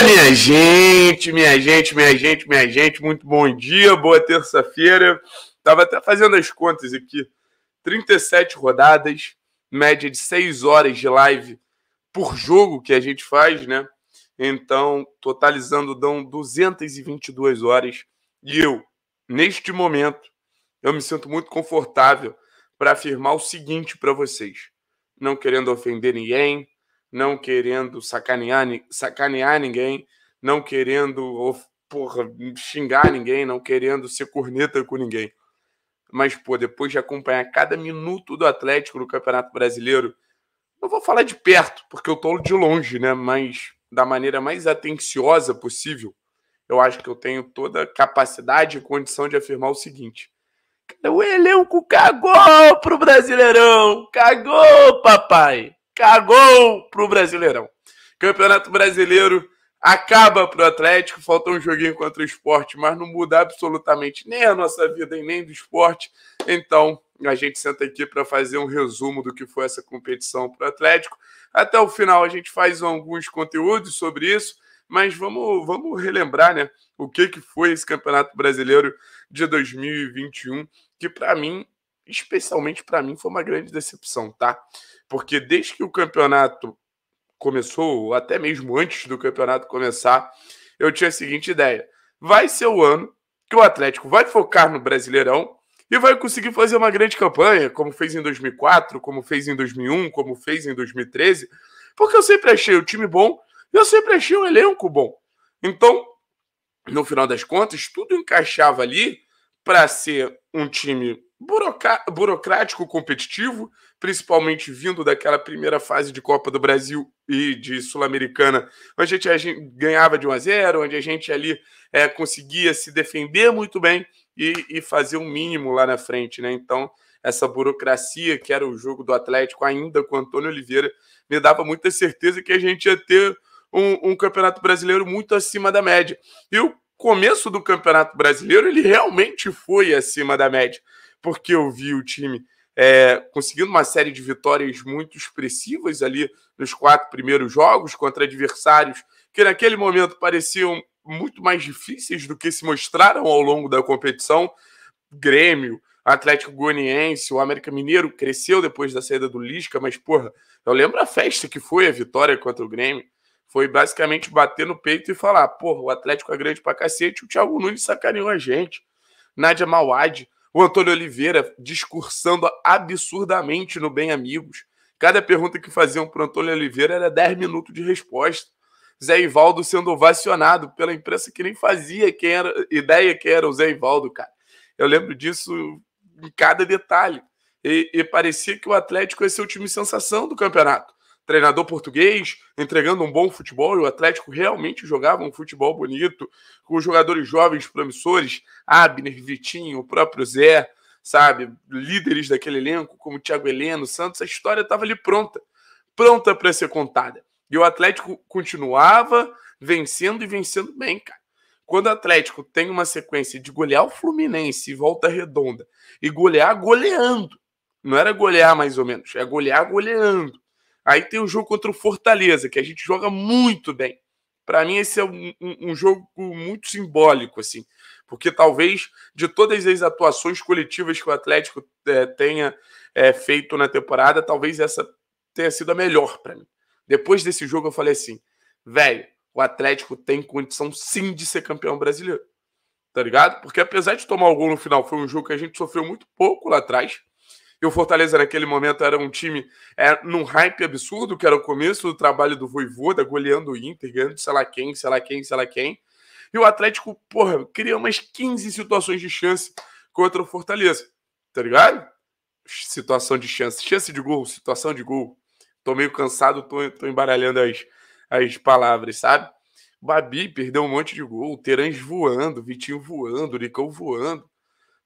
minha gente, minha gente, minha gente, minha gente, muito bom dia, boa terça-feira. Tava até fazendo as contas aqui. 37 rodadas, média de 6 horas de live por jogo que a gente faz, né? Então, totalizando dão 222 horas. E eu, neste momento, eu me sinto muito confortável para afirmar o seguinte para vocês, não querendo ofender ninguém, não querendo sacanear, sacanear ninguém, não querendo porra, xingar ninguém, não querendo ser corneta com ninguém. Mas, pô, depois de acompanhar cada minuto do Atlético no Campeonato Brasileiro, não vou falar de perto, porque eu tô de longe, né? Mas da maneira mais atenciosa possível, eu acho que eu tenho toda a capacidade e condição de afirmar o seguinte. O elenco cagou pro Brasileirão! Cagou, papai! cagou pro Brasileirão. Campeonato Brasileiro acaba pro Atlético, faltou um joguinho contra o esporte, mas não muda absolutamente nem a nossa vida e nem do esporte. Então, a gente senta aqui para fazer um resumo do que foi essa competição pro Atlético. Até o final a gente faz alguns conteúdos sobre isso, mas vamos, vamos relembrar, né, o que que foi esse Campeonato Brasileiro de 2021, que para mim especialmente para mim, foi uma grande decepção, tá? Porque desde que o campeonato começou, ou até mesmo antes do campeonato começar, eu tinha a seguinte ideia: vai ser o ano que o Atlético vai focar no Brasileirão e vai conseguir fazer uma grande campanha, como fez em 2004, como fez em 2001, como fez em 2013, porque eu sempre achei o time bom e eu sempre achei o elenco bom. Então, no final das contas, tudo encaixava ali para ser um time burocrático competitivo, principalmente vindo daquela primeira fase de Copa do Brasil e de Sul-Americana, onde a gente, a gente, ganhava de 1 a 0, onde a gente ali é, conseguia se defender muito bem e, e fazer o um mínimo lá na frente, né? Então, essa burocracia que era o jogo do Atlético, ainda com Antônio Oliveira, me dava muita certeza que a gente ia ter um, um campeonato brasileiro muito acima da média. E o começo do Campeonato Brasileiro, ele realmente foi acima da média porque eu vi o time é, conseguindo uma série de vitórias muito expressivas ali nos quatro primeiros jogos contra adversários que naquele momento pareciam muito mais difíceis do que se mostraram ao longo da competição. Grêmio, Atlético Goianiense, o América Mineiro cresceu depois da saída do Lisca, mas porra, eu lembro a festa que foi a vitória contra o Grêmio. Foi basicamente bater no peito e falar: porra, o Atlético é grande pra cacete, o Thiago Nunes sacaneou a gente. Nádia Mauad o Antônio Oliveira discursando absurdamente no Bem Amigos. Cada pergunta que faziam para o Antônio Oliveira era 10 minutos de resposta. Zé Ivaldo sendo ovacionado pela imprensa que nem fazia quem era, ideia que era o Zé Ivaldo, cara. Eu lembro disso em cada detalhe. E, e parecia que o Atlético ia ser o time sensação do campeonato treinador português, entregando um bom futebol, e o Atlético realmente jogava um futebol bonito, com jogadores jovens promissores, Abner, Vitinho, o próprio Zé, sabe, líderes daquele elenco, como Thiago Heleno, Santos, a história estava ali pronta, pronta para ser contada. E o Atlético continuava vencendo e vencendo bem, cara. Quando o Atlético tem uma sequência de golear o Fluminense e volta redonda, e golear goleando, não era golear mais ou menos, é golear goleando. Aí tem o jogo contra o Fortaleza, que a gente joga muito bem. Para mim, esse é um, um, um, jogo muito simbólico, assim, porque talvez de todas as atuações coletivas que o Atlético é, tenha é, feito na temporada, talvez essa tenha sido a melhor para mim. Depois desse jogo, eu falei assim, velho, o Atlético tem condição sim de ser campeão brasileiro, tá ligado? Porque apesar de tomar o gol no final, foi um jogo que a gente sofreu muito pouco lá atrás. E o Fortaleza, naquele momento, era um time é, num hype absurdo, que era o começo do trabalho do Voivoda, goleando o Inter, ganhando sei lá quem, sei lá quem, sei lá quem. E o Atlético, porra, cria umas 15 situações de chance contra o Fortaleza. Tá ligado? Situação de chance, chance de gol, situação de gol. Tô meio cansado, tô, tô embaralhando as, as palavras, sabe? Babi perdeu um monte de gol, Terãs voando, Vitinho voando, Ricão voando,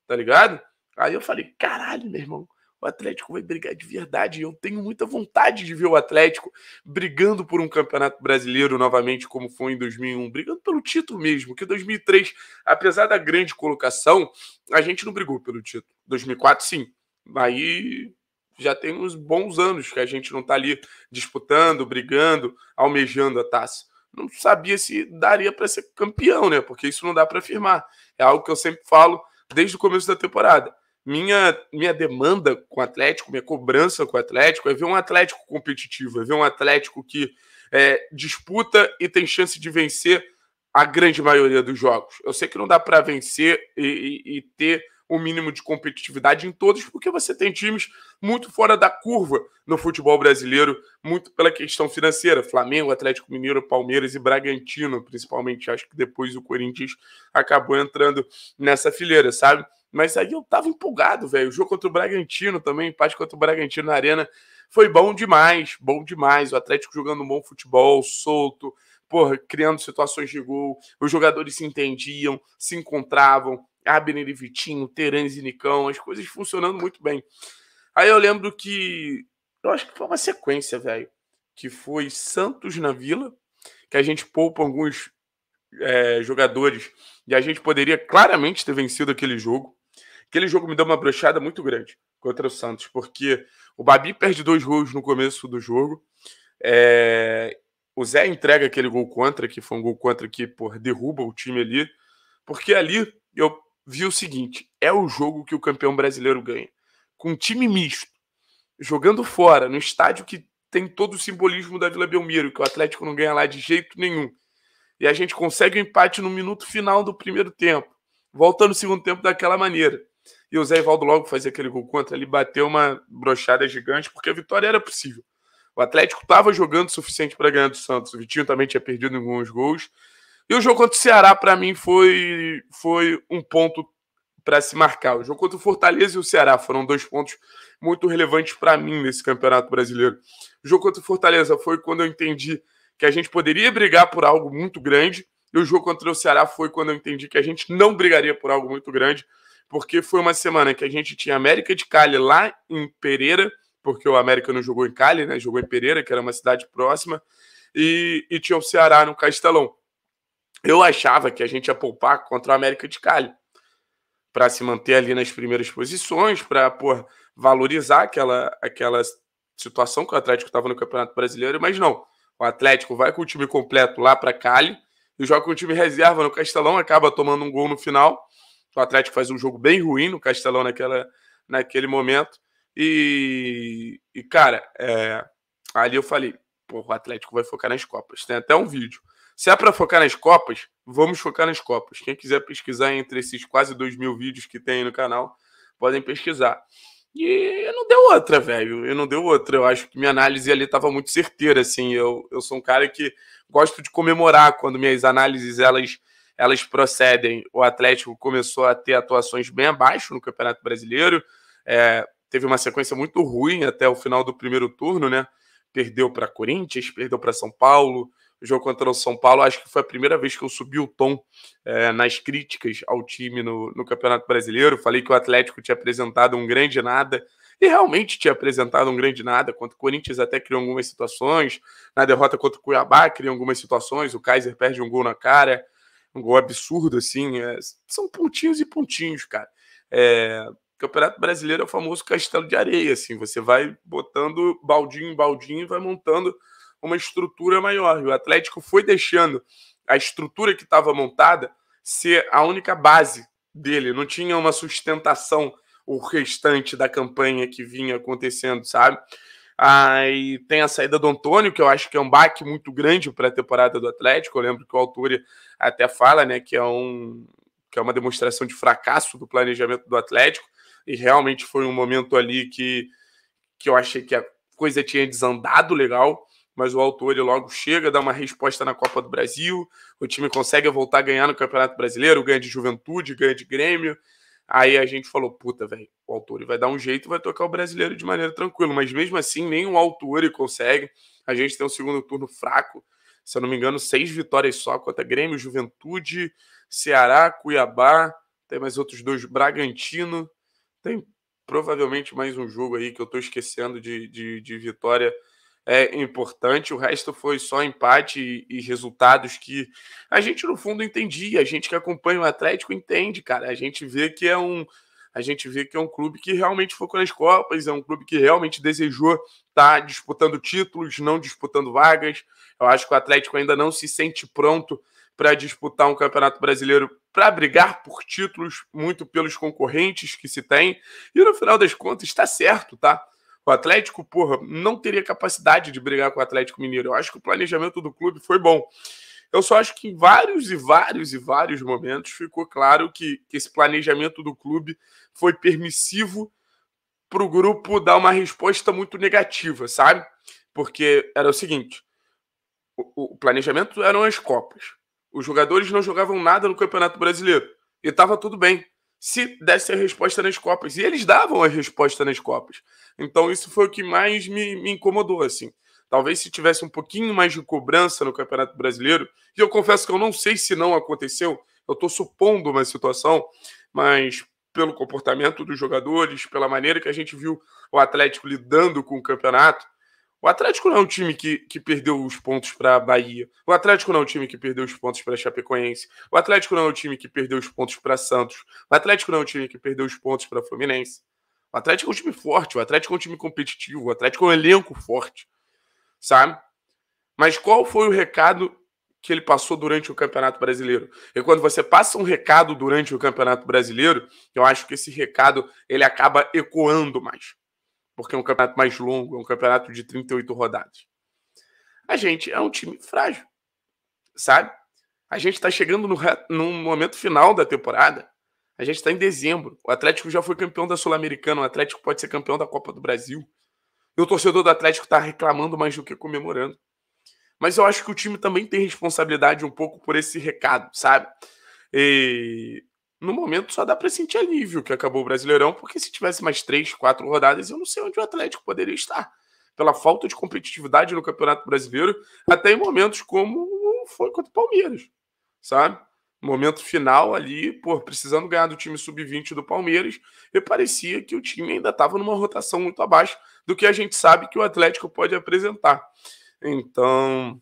tá ligado? Aí eu falei, caralho, meu irmão, o Atlético vai brigar de verdade. Eu tenho muita vontade de ver o Atlético brigando por um campeonato brasileiro novamente, como foi em 2001, brigando pelo título mesmo. Que 2003, apesar da grande colocação, a gente não brigou pelo título. 2004, sim. Aí já tem uns bons anos que a gente não está ali disputando, brigando, almejando a taça. Não sabia se daria para ser campeão, né? Porque isso não dá para afirmar. É algo que eu sempre falo desde o começo da temporada minha, minha demanda com o Atlético, minha cobrança com o Atlético é ver um Atlético competitivo, é ver um Atlético que é, disputa e tem chance de vencer a grande maioria dos jogos. Eu sei que não dá para vencer e, e, e ter o um mínimo de competitividade em todos, porque você tem times muito fora da curva no futebol brasileiro, muito pela questão financeira. Flamengo, Atlético Mineiro, Palmeiras e Bragantino, principalmente. Acho que depois o Corinthians acabou entrando nessa fileira, sabe? Mas aí eu tava empolgado, velho. O jogo contra o Bragantino também, empate contra o Bragantino na Arena. Foi bom demais, bom demais. O Atlético jogando um bom futebol, solto, porra, criando situações de gol. Os jogadores se entendiam, se encontravam. Abner e Vitinho, Terãs e Nicão, as coisas funcionando muito bem. Aí eu lembro que. Eu acho que foi uma sequência, velho. Que foi Santos na Vila, que a gente poupa alguns é, jogadores e a gente poderia claramente ter vencido aquele jogo. Aquele jogo me deu uma brochada muito grande contra o Santos, porque o Babi perde dois gols no começo do jogo. É... O Zé entrega aquele gol contra, que foi um gol contra que derruba o time ali. Porque ali eu vi o seguinte: é o jogo que o campeão brasileiro ganha. Com um time misto, jogando fora, no estádio que tem todo o simbolismo da Vila Belmiro, que o Atlético não ganha lá de jeito nenhum. E a gente consegue o um empate no minuto final do primeiro tempo, volta no segundo tempo daquela maneira. E o Zé Ivaldo logo fazia aquele gol contra, ele bateu uma brochada gigante, porque a vitória era possível. O Atlético estava jogando o suficiente para ganhar do Santos. O Vitinho também tinha perdido alguns gols. E o jogo contra o Ceará, para mim, foi, foi um ponto para se marcar. O jogo contra o Fortaleza e o Ceará foram dois pontos muito relevantes para mim nesse Campeonato Brasileiro. O jogo contra o Fortaleza foi quando eu entendi que a gente poderia brigar por algo muito grande. E o jogo contra o Ceará foi quando eu entendi que a gente não brigaria por algo muito grande porque foi uma semana que a gente tinha América de Cali lá em Pereira, porque o América não jogou em Cali, né? Jogou em Pereira, que era uma cidade próxima, e, e tinha o Ceará no Castelão. Eu achava que a gente ia poupar contra o América de Cali para se manter ali nas primeiras posições, para valorizar aquela, aquela situação que o Atlético estava no Campeonato Brasileiro, mas não. O Atlético vai com o time completo lá para Cali e joga com o time reserva no Castelão, acaba tomando um gol no final o Atlético faz um jogo bem ruim no Castelão naquela, naquele momento. E, e cara, é, ali eu falei, pô, o Atlético vai focar nas Copas. Tem até um vídeo. Se é para focar nas Copas, vamos focar nas Copas. Quem quiser pesquisar entre esses quase dois mil vídeos que tem no canal, podem pesquisar. E não deu outra, velho. Eu não deu outra. Eu acho que minha análise ali estava muito certeira, assim. Eu, eu sou um cara que gosto de comemorar quando minhas análises elas elas procedem. O Atlético começou a ter atuações bem abaixo no Campeonato Brasileiro. É, teve uma sequência muito ruim até o final do primeiro turno, né? Perdeu para Corinthians, perdeu para São Paulo. O jogo contra o São Paulo, acho que foi a primeira vez que eu subi o tom é, nas críticas ao time no, no Campeonato Brasileiro. Falei que o Atlético tinha apresentado um grande nada e realmente tinha apresentado um grande nada. Contra o Corinthians até criou algumas situações, na derrota contra o Cuiabá criou algumas situações, o Kaiser perde um gol na cara, um gol absurdo, assim. É, são pontinhos e pontinhos, cara. É, Campeonato Brasileiro é o famoso castelo de areia, assim. Você vai botando baldinho em baldinho e vai montando uma estrutura maior. E o Atlético foi deixando a estrutura que estava montada ser a única base dele. Não tinha uma sustentação o restante da campanha que vinha acontecendo, sabe? Aí tem a saída do Antônio, que eu acho que é um baque muito grande para a temporada do Atlético. Eu lembro que o Altura até fala né, que, é um, que é uma demonstração de fracasso do planejamento do Atlético. E realmente foi um momento ali que, que eu achei que a coisa tinha desandado legal. Mas o Altura logo chega, dá uma resposta na Copa do Brasil. O time consegue voltar a ganhar no Campeonato Brasileiro, ganha de juventude, ganha de Grêmio. Aí a gente falou, puta, velho, o Autori vai dar um jeito e vai tocar o brasileiro de maneira tranquila. Mas mesmo assim, nem o Autori consegue. A gente tem um segundo turno fraco. Se eu não me engano, seis vitórias só contra Grêmio, Juventude, Ceará, Cuiabá. Tem mais outros dois, Bragantino. Tem provavelmente mais um jogo aí que eu tô esquecendo de, de, de vitória é, importante, o resto foi só empate e, e, resultados que a gente no fundo entendia, a gente que acompanha o Atlético entende, cara, a gente vê que é um a gente vê que é um clube que realmente focou nas Copas, é um clube que realmente desejou estar tá disputando títulos, não disputando vagas. Eu acho que o Atlético ainda não se sente pronto para disputar um Campeonato Brasileiro para brigar por títulos, muito pelos concorrentes que se tem. E no final das contas, está certo, tá? O Atlético, porra, não teria capacidade de brigar com o Atlético Mineiro. Eu acho que o planejamento do clube foi bom. Eu só acho que em vários e vários e vários momentos ficou claro que, que esse planejamento do clube foi permissivo para o grupo dar uma resposta muito negativa, sabe? Porque era o seguinte: o, o planejamento eram as Copas. Os jogadores não jogavam nada no Campeonato Brasileiro. E estava tudo bem se desse a resposta nas Copas. E eles davam a resposta nas Copas. Então isso foi o que mais me, me incomodou, assim. Talvez se tivesse um pouquinho mais de cobrança no Campeonato Brasileiro, e eu confesso que eu não sei se não aconteceu, eu estou supondo uma situação, mas pelo comportamento dos jogadores, pela maneira que a gente viu o Atlético lidando com o campeonato, o Atlético não é um time que, que perdeu os pontos para a Bahia. O Atlético não é um time que perdeu os pontos para Chapecoense. O Atlético não é um time que perdeu os pontos para Santos. O Atlético não é um time que perdeu os pontos para Fluminense. O Atlético é um time forte. O Atlético é um time competitivo. O Atlético é um elenco forte. Sabe? Mas qual foi o recado que ele passou durante o Campeonato Brasileiro? E quando você passa um recado durante o Campeonato Brasileiro, eu acho que esse recado ele acaba ecoando mais porque é um campeonato mais longo, é um campeonato de 38 rodadas. A gente é um time frágil, sabe? A gente está chegando no, no momento final da temporada. A gente está em dezembro. O Atlético já foi campeão da Sul-Americana. O Atlético pode ser campeão da Copa do Brasil. E o torcedor do Atlético está reclamando mais do que comemorando. Mas eu acho que o time também tem responsabilidade um pouco por esse recado, sabe? E no momento só dá para sentir alívio que acabou o Brasileirão, porque se tivesse mais três, quatro rodadas, eu não sei onde o Atlético poderia estar. Pela falta de competitividade no Campeonato Brasileiro, até em momentos como foi contra o Palmeiras, sabe? Momento final ali, pô, precisando ganhar do time sub-20 do Palmeiras, e parecia que o time ainda estava numa rotação muito abaixo do que a gente sabe que o Atlético pode apresentar. Então,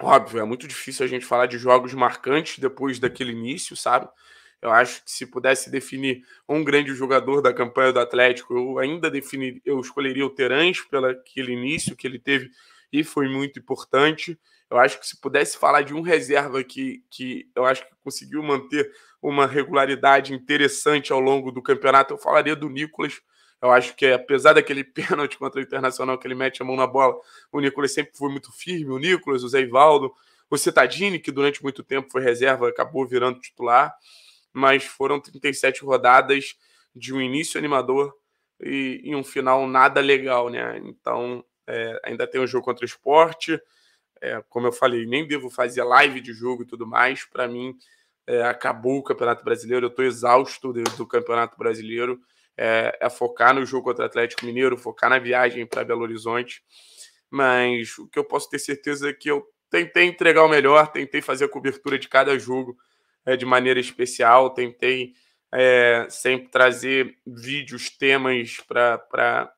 óbvio, é muito difícil a gente falar de jogos marcantes depois daquele início, sabe? Eu acho que se pudesse definir um grande jogador da campanha do Atlético, eu ainda definir, eu escolheria o Terãs pelo aquele início que ele teve e foi muito importante. Eu acho que se pudesse falar de um reserva que, que eu acho que conseguiu manter uma regularidade interessante ao longo do campeonato, eu falaria do Nicolas. Eu acho que, apesar daquele pênalti contra o Internacional que ele mete a mão na bola, o Nicolas sempre foi muito firme. O Nicolas, o Zé Ivaldo, o Cetadini que durante muito tempo foi reserva, acabou virando titular mas foram 37 rodadas de um início animador e, e um final nada legal, né? Então, é, ainda tem o um jogo contra o esporte. É, como eu falei, nem devo fazer live de jogo e tudo mais. Para mim, é, acabou o Campeonato Brasileiro. Eu estou exausto do, do, Campeonato Brasileiro. É, é, focar no jogo contra o Atlético Mineiro, focar na viagem para Belo Horizonte. Mas o que eu posso ter certeza é que eu tentei entregar o melhor, tentei fazer a cobertura de cada jogo é, de maneira especial. Tentei é, sempre trazer vídeos, temas para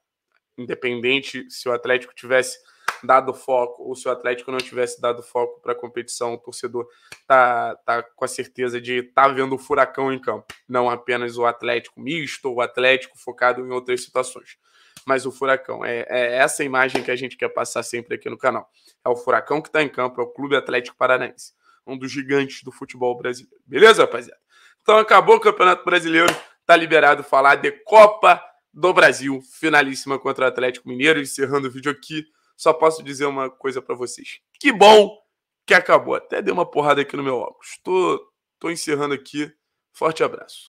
independente se o Atlético tivesse dado foco ou se o Atlético não tivesse dado foco para a competição, o torcedor tá, tá com a certeza de tá vendo o furacão em campo, não apenas o Atlético misto, o Atlético focado em outras situações, mas o furacão é, é essa imagem que a gente quer passar sempre aqui no canal, é o furacão que está em campo, é o Clube Atlético Paranaense um dos gigantes do futebol brasileiro. Beleza, rapaziada? Então acabou o Campeonato Brasileiro, tá liberado falar de Copa do Brasil, finalíssima contra o Atlético Mineiro, encerrando o vídeo aqui. Só posso dizer uma coisa para vocês. Que bom que acabou. Até dei uma porrada aqui no meu óculos. Tô, tô encerrando aqui. Forte abraço.